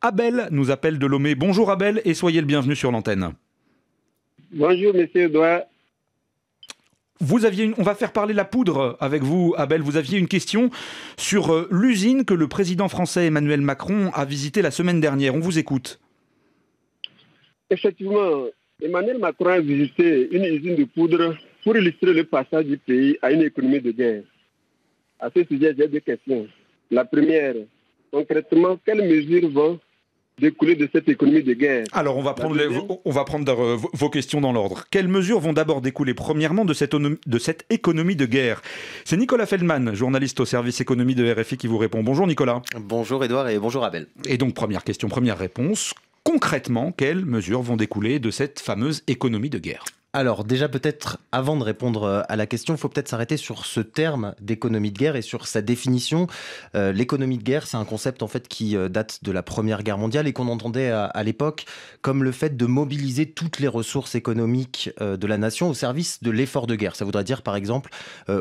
Abel nous appelle de Lomé. Bonjour Abel et soyez le bienvenu sur l'antenne. Bonjour Monsieur Edouard. Vous aviez On va faire parler la poudre avec vous, Abel. Vous aviez une question sur euh, l'usine que le président français Emmanuel Macron a visitée la semaine dernière. On vous écoute. Effectivement, Emmanuel Macron a visité une usine de poudre pour illustrer le passage du pays à une économie de guerre. À ce sujet, j'ai deux questions. La première, concrètement, quelles mesures vont découler de cette économie de guerre. Alors, on va prendre, on va prendre euh, vos questions dans l'ordre. Quelles mesures vont d'abord découler, premièrement, de cette, de cette économie de guerre C'est Nicolas Feldman, journaliste au service économie de RFI, qui vous répond. Bonjour Nicolas. Bonjour Edouard et bonjour Abel. Et donc, première question, première réponse. Concrètement, quelles mesures vont découler de cette fameuse économie de guerre alors déjà peut-être avant de répondre euh, à la question, il faut peut-être s'arrêter sur ce terme d'économie de guerre et sur sa définition. Euh, l'économie de guerre, c'est un concept en fait qui euh, date de la Première Guerre mondiale et qu'on entendait à, l'époque comme le fait de mobiliser toutes les ressources économiques de la nation au service de l'effort de guerre. Ça voudrait dire par exemple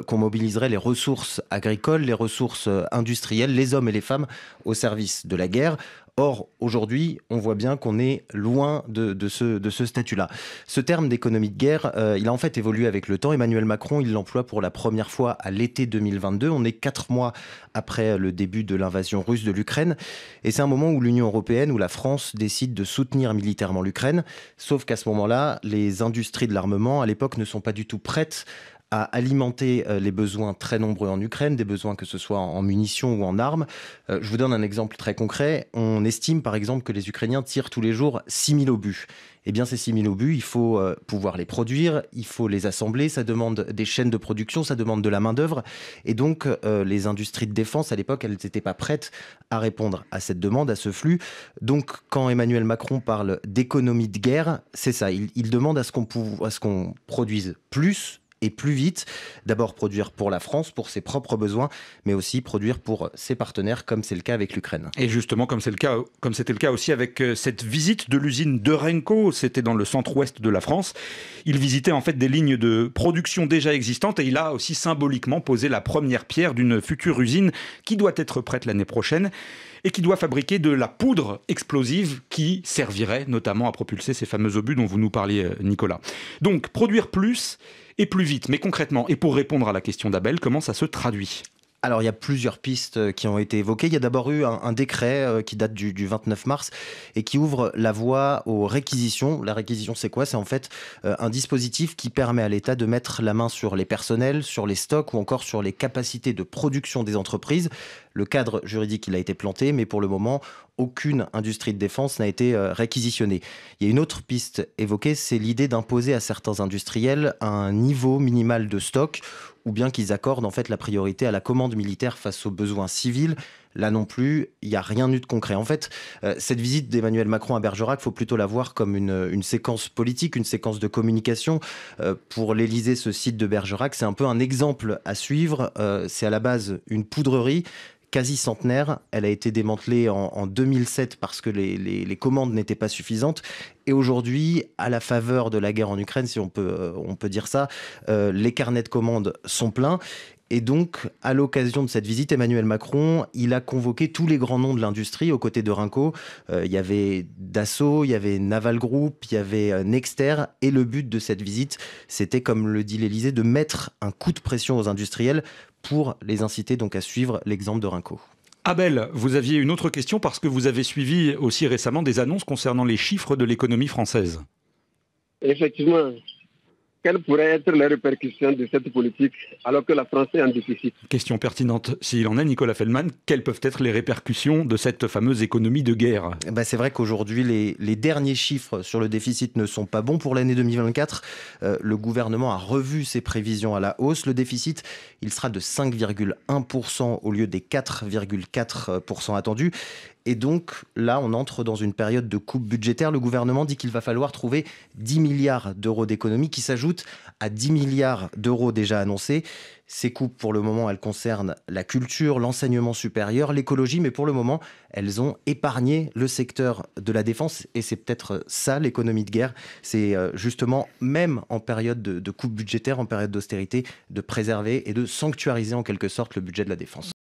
qu'on mobiliserait les ressources agricoles, les ressources industrielles, les hommes et les femmes au service de la guerre. Or, aujourd'hui, on voit bien qu'on est loin de, ce, statut-là. Ce terme d'économie de guerre, euh, il a en fait évolué avec le temps. Emmanuel Macron, il l'emploie pour la première fois à l'été 2022. On est quatre mois après le début de l'invasion russe de l'Ukraine. Et c'est un moment où l'Union européenne, ou la France décide de soutenir militairement l'Ukraine. Sauf qu'à ce moment-là, les industries de l'armement, à l'époque, ne sont pas du tout prêtes à alimenter euh, les besoins très nombreux en Ukraine, des besoins que ce soit en munitions ou en armes. Euh, je vous donne un exemple très concret. On estime par exemple que les Ukrainiens tirent tous les jours 6000 obus. Eh bien, ces 6000 obus, il faut euh, pouvoir les produire, il faut les assembler, ça demande des chaînes de production, ça demande de la main-d'œuvre. Et donc, les industries de défense, à l'époque, elles n'étaient pas prêtes à répondre à cette demande, à ce flux. Donc, quand Emmanuel Macron parle d'économie de guerre, c'est ça. Il, demande à ce qu'on produise plus et plus vite. D'abord produire pour la France, pour ses propres besoins, mais aussi produire pour ses partenaires, comme c'est le cas avec l'Ukraine. Et justement, comme c'est le cas, comme c'était le cas aussi avec euh, cette visite de l'usine de Renko, c'était dans le centre-ouest de la France. Il visitait en fait des lignes de production déjà existantes et il a aussi symboliquement posé la première pierre d'une future usine qui doit être prête l'année prochaine et qui doit fabriquer de la poudre explosive qui servirait notamment à propulser ces fameux obus dont vous nous parliez, euh, Nicolas. Donc, produire plus et plus vite. Mais concrètement, et pour répondre à la question d'Abel, comment ça se traduit alors il y a plusieurs pistes euh, qui ont été évoquées. Il y a d'abord eu un, décret euh, qui date du, du, 29 mars et qui ouvre la voie aux réquisitions. La réquisition c'est quoi C'est en fait euh, un dispositif qui permet à l'État de mettre la main sur les personnels, sur les stocks ou encore sur les capacités de production des entreprises le cadre juridique, il a été planté, mais pour le moment, aucune industrie de défense n'a été euh, réquisitionnée. Il y a une autre piste évoquée, c'est l'idée d'imposer à certains industriels un niveau minimal de stock, ou bien qu'ils accordent en fait la priorité à la commande militaire face aux besoins civils. Là non plus, il n'y a rien eu de concret. En fait, euh, cette visite d'Emmanuel Macron à Bergerac, faut plutôt la voir comme une, séquence politique, une séquence de communication. Euh, pour l'Élysée, ce site de Bergerac, c'est un peu un exemple à suivre. Euh, c'est à la base une poudrerie quasi centenaire. Elle a été démantelée en, 2007 parce que les, commandes n'étaient pas suffisantes. Et aujourd'hui, à la faveur de la guerre en Ukraine, si on peut, on peut dire ça, les carnets de commandes sont pleins. Et donc, à l'occasion de cette visite, Emmanuel Macron, il a convoqué tous les grands noms de l'industrie aux côtés de Rinco. Euh, il y avait Dassault, il y avait Naval Group, il y avait euh, Nexter. Et le but de cette visite, c'était, comme le dit l'Elysée, de mettre un coup de pression aux industriels pour les inciter donc à suivre l'exemple de Rinco. Abel, vous aviez une autre question parce que vous avez suivi aussi récemment des annonces concernant les chiffres de l'économie française. Effectivement, quelles pourraient être les répercussions de cette politique alors que la France est en déficit Question pertinente. S'il en est, Nicolas Feldman, quelles peuvent être les répercussions de cette fameuse économie de guerre eh ben C'est vrai qu'aujourd'hui, les, les, derniers chiffres sur le déficit ne sont pas bons pour l'année 2024. Euh, le gouvernement a revu ses prévisions à la hausse. Le déficit, il sera de 5,1% au lieu des 4,4% attendus. Et donc là, on entre dans une période de coupe budgétaire. Le gouvernement dit qu'il va falloir trouver 10 milliards d'euros d'économies qui s'ajoutent à 10 milliards d'euros déjà annoncés. Ces coupes, pour le moment, elles concernent la culture, l'enseignement supérieur, l'écologie, mais pour le moment, elles ont épargné le secteur de la défense. Et c'est peut-être ça, l'économie de guerre. C'est euh, justement, même en période de, de coupe budgétaire, en période d'austérité, de préserver et de sanctuariser en quelque sorte le budget de la défense.